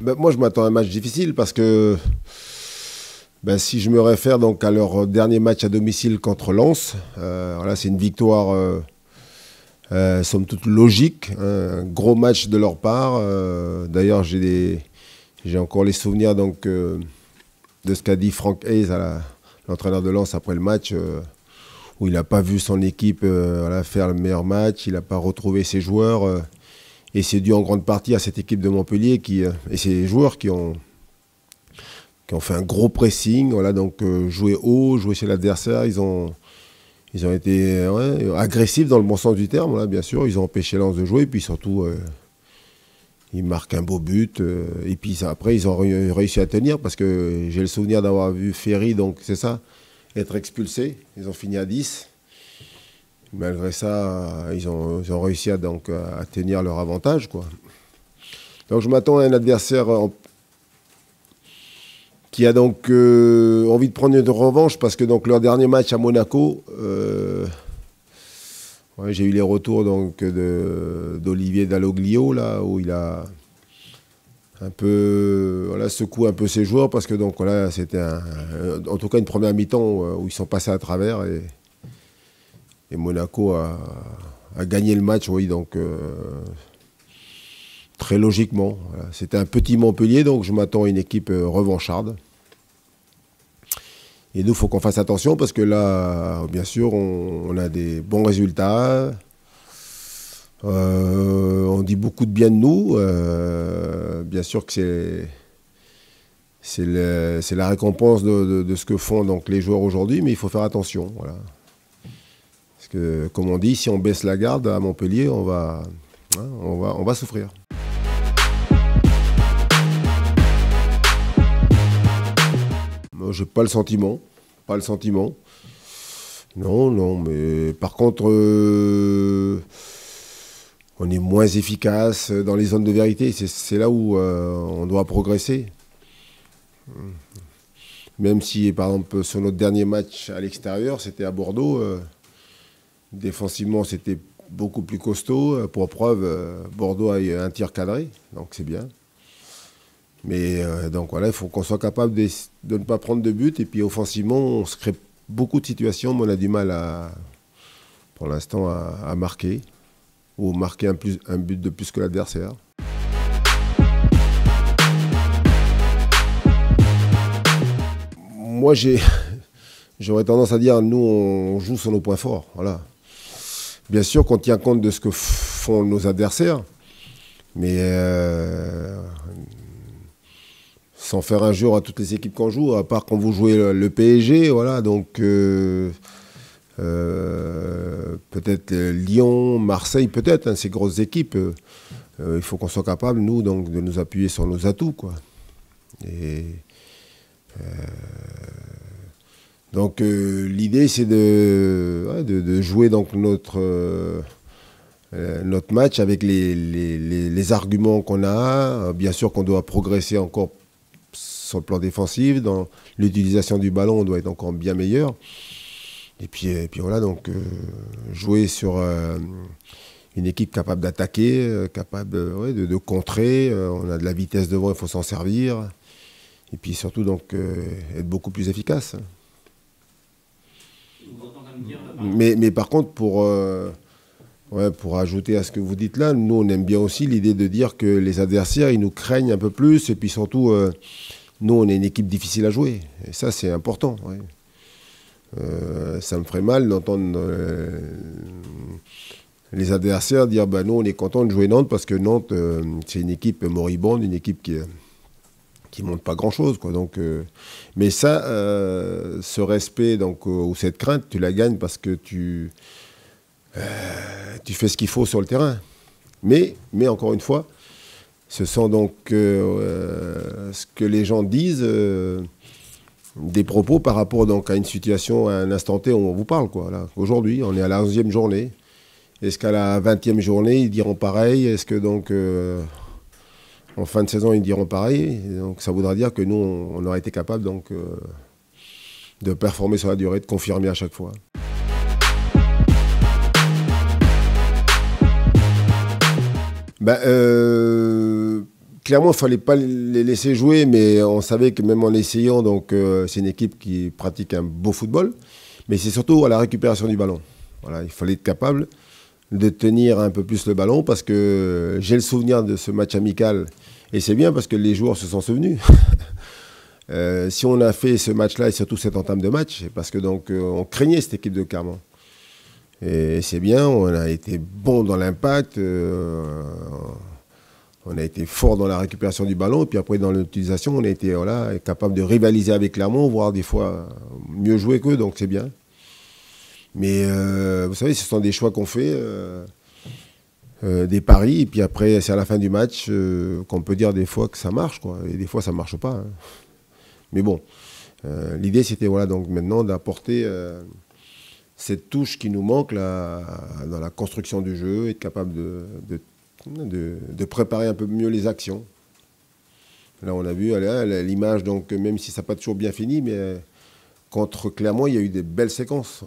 Ben, moi, je m'attends à un match difficile parce que ben, si je me réfère donc à leur dernier match à domicile contre Lens, euh, c'est une victoire euh, euh, somme toute logique, hein, un gros match de leur part. D'ailleurs, j'ai encore les souvenirs donc, de ce qu'a dit Frank Hayes, l'entraîneur de Lens, après le match où il n'a pas vu son équipe faire le meilleur match, il n'a pas retrouvé ses joueurs. Et c'est dû en grande partie à cette équipe de Montpellier qui, euh, et ces joueurs qui ont, qui ont fait un gros pressing. Voilà, donc euh, jouer haut, jouer chez l'adversaire, ils ont, ils ont été euh, agressifs dans le bon sens du terme, bien sûr. Ils ont empêché Lens de jouer, et puis surtout, ils marquent un beau but. et puis après, ils ont réussi à tenir parce que j'ai le souvenir d'avoir vu Ferry, donc c'est ça, être expulsé. Ils ont fini à 10 malgré ça, ils ont, réussi à, tenir leur avantage. Quoi. Donc je m'attends à un adversaire euh, qui a donc euh, envie de prendre une revanche parce que donc, leur dernier match à Monaco, euh, j'ai eu les retours donc, d'Olivier Dalloglio, là, où il a un peu voilà, secoué un peu ses joueurs parce que donc voilà, c'était en tout cas une première mi-temps où ils sont passés à travers. et et Monaco a, gagné le match, oui, donc euh, très logiquement. C'était un petit Montpellier, donc je m'attends à une équipe euh, revancharde. Et nous, il faut qu'on fasse attention parce que là, bien sûr, on, a des bons résultats. Euh, on dit beaucoup de bien de nous. bien sûr que c'est. la récompense de, ce que font donc les joueurs aujourd'hui, mais il faut faire attention. Voilà que, comme on dit, si on baisse la garde à Montpellier, hein, on va, on va, souffrir. Moi, j'ai pas le sentiment, pas le sentiment. Non, non, mais par contre, euh, on est moins efficace dans les zones de vérité. C'est là où euh, on doit progresser. Même si, par exemple, sur notre dernier match à l'extérieur, c'était à Bordeaux. Euh, Défensivement, c'était beaucoup plus costaud. Euh, pour preuve, euh, Bordeaux a eu un tir cadré, donc c'est bien. Mais euh, donc voilà, il faut qu'on soit capable de, ne pas prendre de but. Et puis offensivement, on se crée beaucoup de situations, mais on a du mal à, pour l'instant à, à, marquer ou marquer un, plus, un but de plus que l'adversaire. Moi, j'ai, j'aurais tendance à dire, nous, on joue sur nos points forts. Voilà. Bien sûr qu'on tient compte de ce que font nos adversaires, mais euh, sans faire injure à toutes les équipes qu'on joue, à part quand vous jouez le, PSG, voilà, donc euh, euh, peut-être Lyon, Marseille, peut-être, hein, ces grosses équipes, il faut qu'on soit capable, nous, donc, de nous appuyer sur nos atouts, quoi. Et, donc euh, l'idée c'est de, jouer euh, euh, notre, match avec les, arguments qu'on a. Bien sûr qu'on doit progresser encore sur le plan défensif, dans l'utilisation du ballon on doit être encore bien meilleur. Et puis, et puis voilà, donc jouer sur une équipe capable d'attaquer, capable de, de, contrer, on a de la vitesse devant, il faut s'en servir. Et puis surtout donc être beaucoup plus efficace. Mais, mais par contre, pour, euh, pour ajouter à ce que vous dites là, nous, on aime bien aussi l'idée de dire que les adversaires, ils nous craignent un peu plus. Et puis surtout, euh, nous, on est une équipe difficile à jouer. Et ça, c'est important. Euh, ça me ferait mal d'entendre les adversaires dire bah, nous, on est content de jouer Nantes parce que Nantes, c'est une équipe moribonde, une équipe qui qui montre pas grand chose quoi donc euh, mais ça euh, ce respect donc euh, ou cette crainte tu la gagnes parce que tu tu fais ce qu'il faut sur le terrain mais mais encore une fois ce sont donc ce que les gens disent des propos par rapport donc à une situation à un instant T où on vous parle quoi aujourd'hui on est à la 11e journée est-ce qu'à la 20e journée ils diront pareil est-ce que donc en fin de saison, ils diront pareil. Donc ça voudra dire que nous, on, aurait été capable donc, euh, de performer sur la durée, de confirmer à chaque fois. Ben, euh, clairement, il ne fallait pas les laisser jouer, mais on savait que même en essayant, donc euh, c'est une équipe qui pratique un beau football, mais c'est surtout à la récupération du ballon. Voilà, il fallait être capable de tenir un peu plus le ballon parce que j'ai le souvenir de ce match amical et c'est bien parce que les joueurs se sont souvenus. Euh, si on a fait ce match-là et surtout cette entame de match, parce que donc euh, on craignait cette équipe de Clermont. Et c'est bien, on a été bon dans l'impact, euh, on a été fort dans la récupération du ballon, et puis après dans l'utilisation, on a été voilà, capable de rivaliser avec Clermont, voire des fois mieux jouer qu'eux, donc c'est bien. Mais euh, vous savez, ce sont des choix qu'on fait, euh, euh, des paris, et puis après, c'est à la fin du match qu'on peut dire des fois que ça marche, quoi, et des fois ça ne marche pas. Hein. Mais bon, l'idée c'était voilà donc maintenant d'apporter cette touche qui nous manque dans la construction du jeu, être capable de, préparer un peu mieux les actions. Là, on a vu ah, l'image, donc même si ça n'a pas toujours bien fini, mais contre Clermont, il y a eu des belles séquences.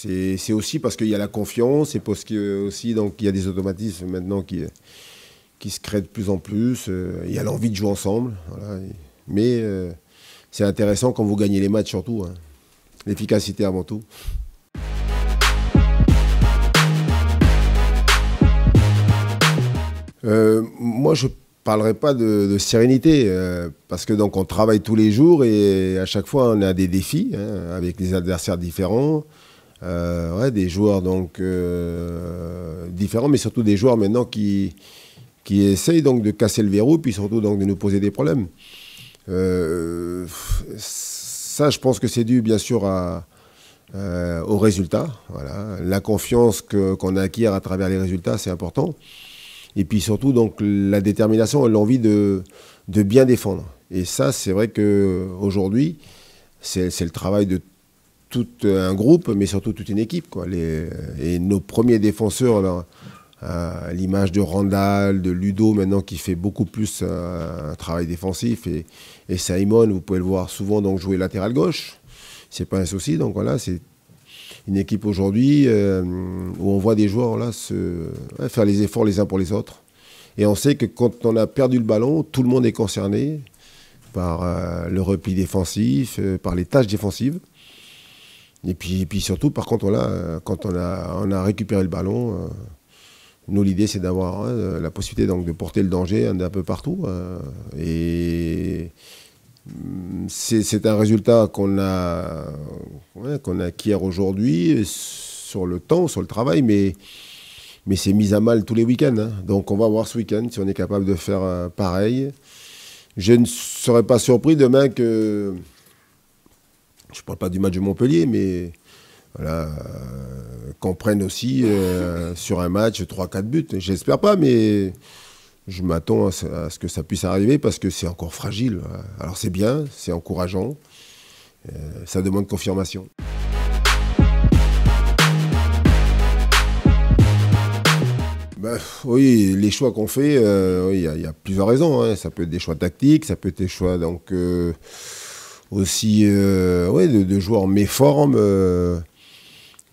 C'est aussi parce qu'il y a la confiance, c'est parce que aussi il y a des automatismes maintenant qui, qui se créent de plus en plus. Euh, il y a l'envie de jouer ensemble. Mais euh, c'est intéressant quand vous gagnez les matchs surtout. Hein. L'efficacité avant tout. Euh, moi, je ne parlerai pas de, sérénité parce que on travaille tous les jours et à chaque fois on a des défis hein, avec des adversaires différents. Euh, ouais, des joueurs donc euh, différents, mais surtout des joueurs maintenant qui, qui essayent donc de casser le verrou, puis surtout donc de nous poser des problèmes. Euh, ça, je pense que c'est dû bien sûr à, aux résultats. Voilà. La confiance qu'on acquiert à travers les résultats, c'est important. Et puis surtout donc la détermination et l'envie de, de bien défendre. Et ça, c'est vrai qu'aujourd'hui, c'est le travail de tout un groupe, mais surtout toute une équipe. Quoi. Les, et nos premiers défenseurs, l'image de Randall, de Ludo maintenant qui fait beaucoup plus un, travail défensif, et, et, Simon, vous pouvez le voir souvent donc, jouer latéral gauche. C'est pas un souci, donc voilà, c'est une équipe aujourd'hui euh, où on voit des joueurs là, se, faire les efforts les uns pour les autres. Et on sait que quand on a perdu le ballon, tout le monde est concerné par euh, le repli défensif, euh, par les tâches défensives. Et puis, puis surtout, par contre, euh, quand on a, récupéré le ballon, euh, nous, l'idée, c'est d'avoir hein, euh, la possibilité donc, de porter le danger un peu partout. et mm, c'est un résultat qu'on a, qu'on acquiert aujourd'hui sur le temps, sur le travail, mais, mais c'est mis à mal tous les week-ends. Hein. Donc on va voir ce week-end si on est capable de faire pareil. Je ne serais pas surpris demain que je ne parle pas du match de Montpellier, mais voilà, euh, qu'on prenne aussi euh, sur un match 3-4 buts. J'espère pas, mais je m'attends à, ce que ça puisse arriver parce que c'est encore fragile. Alors c'est bien, c'est encourageant, euh, ça demande confirmation. Bah, oui, les choix qu'on fait, il y, a plusieurs raisons. Hein. Ça peut être des choix tactiques, ça peut être des choix donc aussi euh, de, joueurs méformes euh,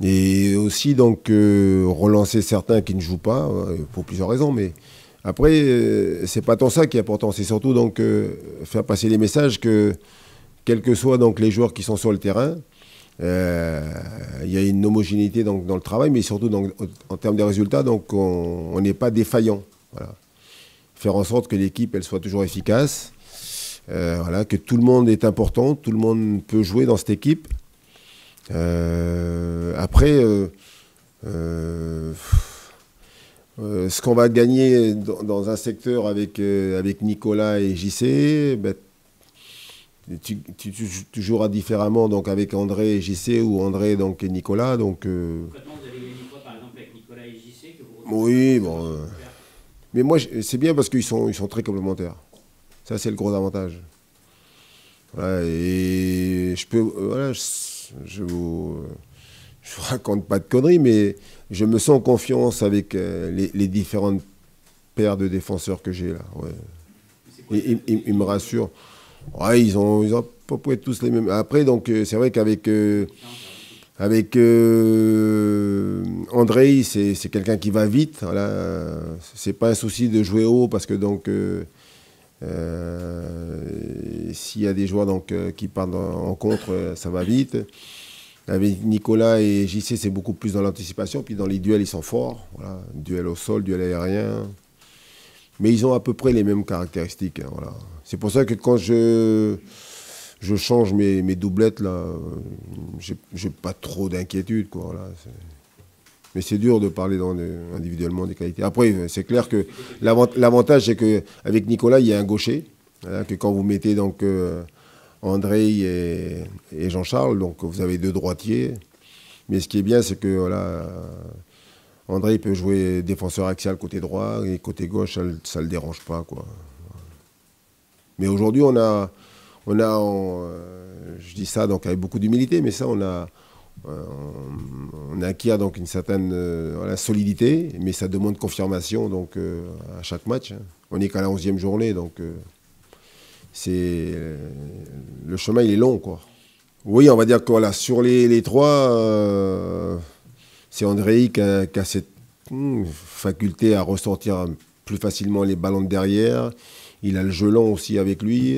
et aussi donc euh, relancer certains qui ne jouent pas pour plusieurs raisons. Mais après, c'est pas tant ça qui est important, c'est surtout donc faire passer les messages que quels que soient donc les joueurs qui sont sur le terrain. Il y a une homogénéité donc, dans le travail, mais surtout en termes de résultats, donc on n'est pas défaillant. Faire en sorte que l'équipe elle soit toujours efficace, euh, voilà, que tout le monde est important, tout le monde peut jouer dans cette équipe. Euh, après, euh, ce qu'on va gagner dans, un secteur avec, avec Nicolas et JC, ben, tu, joueras différemment donc avec André et JC ou André donc, et Nicolas. Donc, Nicolas et Oui, bon. mais moi, c'est bien parce qu'ils sont, ils sont très complémentaires. Ça, c'est le gros avantage. et je peux. Euh, voilà, je, vous raconte pas de conneries, mais je me sens en confiance avec euh, les, différentes paires de défenseurs que j'ai là. il ils, me rassurent. Ouais, ils ont, ils ont pas pu être tous les mêmes. Après, donc euh, c'est vrai qu'avec avec André, c'est quelqu'un qui va vite. Voilà, c'est pas un souci de jouer haut parce que donc euh, s'il y a des joueurs donc, euh, qui partent en contre, euh, ça va vite. Avec Nicolas et JC, c'est beaucoup plus dans l'anticipation. Puis dans les duels, ils sont forts. Voilà. Duel au sol, duel aérien. Mais ils ont à peu près les mêmes caractéristiques. Hein, voilà. C'est pour ça que quand je, je change mes, mes doublettes, je n'ai pas trop d'inquiétude. Quoi, mais c'est dur de parler dans individuellement des qualités. Après, c'est clair que l'avantage, c'est qu'avec Nicolas, il y a un gaucher, hein, que quand vous mettez donc euh, André et, Jean-Charles, donc vous avez deux droitiers. Mais ce qui est bien, c'est que voilà, euh, André peut jouer défenseur axial côté droit et côté gauche, ça ne le dérange pas. Quoi. Mais aujourd'hui, on a, on a euh, je dis ça donc avec beaucoup d'humilité, mais ça, on a, euh, on, acquiert donc une certaine euh, solidité, mais ça demande confirmation donc, euh, à chaque match. Hein. On n'est qu'à la 11e journée, donc c'est le chemin il est long. Quoi. Oui, on va dire que voilà, sur les, trois, c'est Andrei qui a, cette hmm, faculté à ressortir plus facilement les ballons de derrière. Il a le gelon aussi avec lui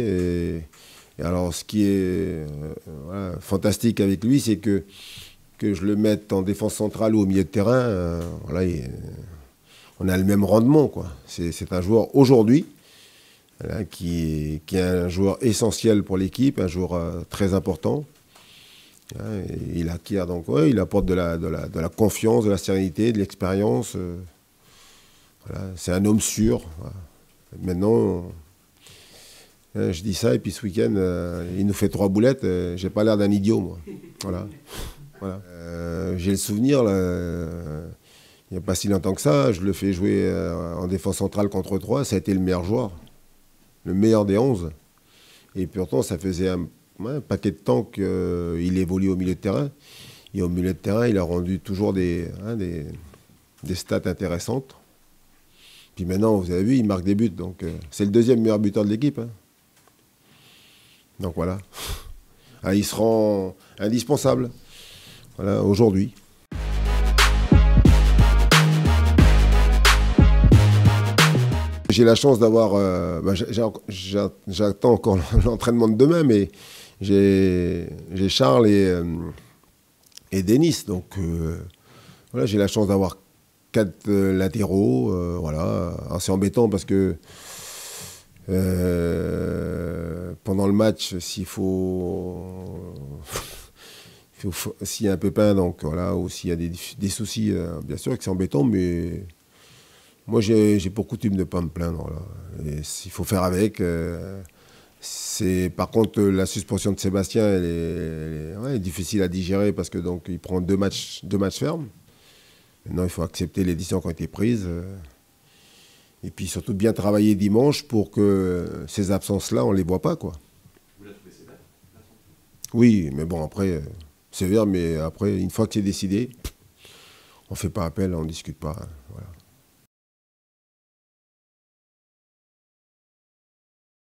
alors, ce qui est euh, euh, fantastique avec lui, c'est que, que je le mette en défense centrale ou au milieu de terrain, euh, on a le même rendement. C'est, un joueur aujourd'hui qui, est un joueur essentiel pour l'équipe, un joueur très important. Hein, il acquiert donc, il apporte de la, confiance, de la sérénité, de l'expérience. c'est un homme sûr. Maintenant, euh, je dis ça, et puis ce week-end, euh, il nous fait trois boulettes. Euh, j'ai pas l'air d'un idiot, moi. Voilà. j'ai le souvenir, il n'y a pas si longtemps que ça, je le fais jouer en défense centrale contre trois. Ça a été le meilleur joueur, le meilleur des 11. Et pourtant, ça faisait un, paquet de temps qu'il évolue au milieu de terrain. Et au milieu de terrain, il a rendu toujours des, hein, des, stats intéressantes. Puis maintenant, vous avez vu, il marque des buts. Donc, c'est le deuxième meilleur buteur de l'équipe. Hein. Donc voilà. il se rend indispensable. Voilà, aujourd'hui. J'ai la chance d'avoir. Euh, bah, j'attends encore l'entraînement de demain, mais j'ai Charles et, euh, et Denis. Donc euh, voilà, j'ai la chance d'avoir quatre latéraux. voilà. C'est embêtant parce que euh, pendant le match, s'il faut. s'il y a un peu donc voilà, ou s'il y a des, soucis, euh, bien sûr que c'est embêtant, mais moi j'ai pour coutume de ne pas me plaindre. Il faut faire avec. Euh, par contre la suspension de Sébastien, elle est, difficile à digérer parce que donc il prend deux matchs, deux matchs fermes. Maintenant, il faut accepter les décisions qui ont été prises. Et puis surtout bien travailler dimanche pour que ces absences-là, on ne les voit pas. Quoi. Vous la trouvez sévère Oui, mais bon, après, euh, sévère, mais après, une fois que c'est décidé, on ne fait pas appel, on ne discute pas. Hein, voilà.